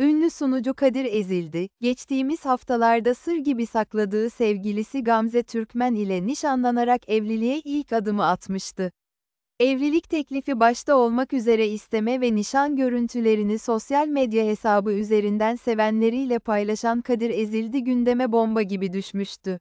Ünlü sunucu Kadir Ezildi, geçtiğimiz haftalarda sır gibi sakladığı sevgilisi Gamze Türkmen ile nişanlanarak evliliğe ilk adımı atmıştı. Evlilik teklifi başta olmak üzere isteme ve nişan görüntülerini sosyal medya hesabı üzerinden sevenleriyle paylaşan Kadir Ezildi gündeme bomba gibi düşmüştü.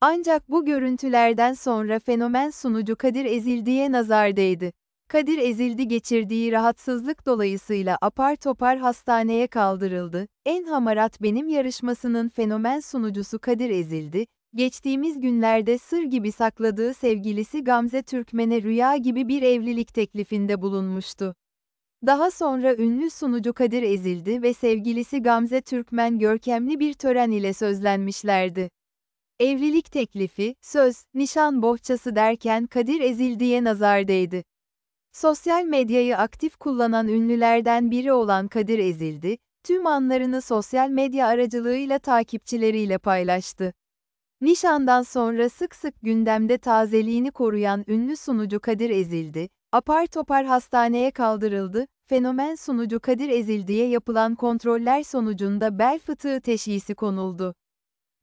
Ancak bu görüntülerden sonra fenomen sunucu Kadir Ezildi'ye nazar değdi. Kadir ezildi geçirdiği rahatsızlık dolayısıyla apar topar hastaneye kaldırıldı. En Hamarat Benim yarışmasının fenomen sunucusu Kadir ezildi. Geçtiğimiz günlerde sır gibi sakladığı sevgilisi Gamze Türkmen'e rüya gibi bir evlilik teklifinde bulunmuştu. Daha sonra ünlü sunucu Kadir ezildi ve sevgilisi Gamze Türkmen görkemli bir tören ile sözlenmişlerdi. Evlilik teklifi, söz, nişan bohçası derken Kadir ezildiye nazar değdi. Sosyal medyayı aktif kullanan ünlülerden biri olan Kadir Ezildi, tüm anlarını sosyal medya aracılığıyla takipçileriyle paylaştı. Nişandan sonra sık sık gündemde tazeliğini koruyan ünlü sunucu Kadir Ezildi, apar topar hastaneye kaldırıldı, fenomen sunucu Kadir Ezildi'ye yapılan kontroller sonucunda bel fıtığı teşhisi konuldu.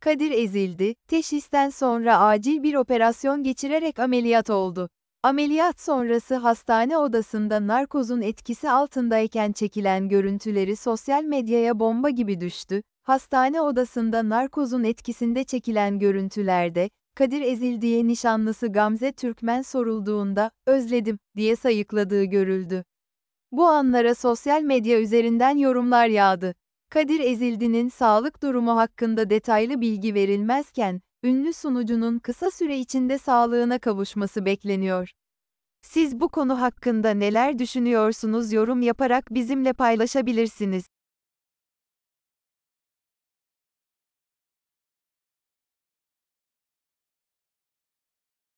Kadir Ezildi, teşhisten sonra acil bir operasyon geçirerek ameliyat oldu. Ameliyat sonrası hastane odasında narkozun etkisi altındayken çekilen görüntüleri sosyal medyaya bomba gibi düştü. Hastane odasında narkozun etkisinde çekilen görüntülerde, Kadir Ezil nişanlısı Gamze Türkmen sorulduğunda, özledim, diye sayıkladığı görüldü. Bu anlara sosyal medya üzerinden yorumlar yağdı. Kadir Ezildi'nin sağlık durumu hakkında detaylı bilgi verilmezken, ünlü sunucunun kısa süre içinde sağlığına kavuşması bekleniyor. Siz bu konu hakkında neler düşünüyorsunuz yorum yaparak bizimle paylaşabilirsiniz.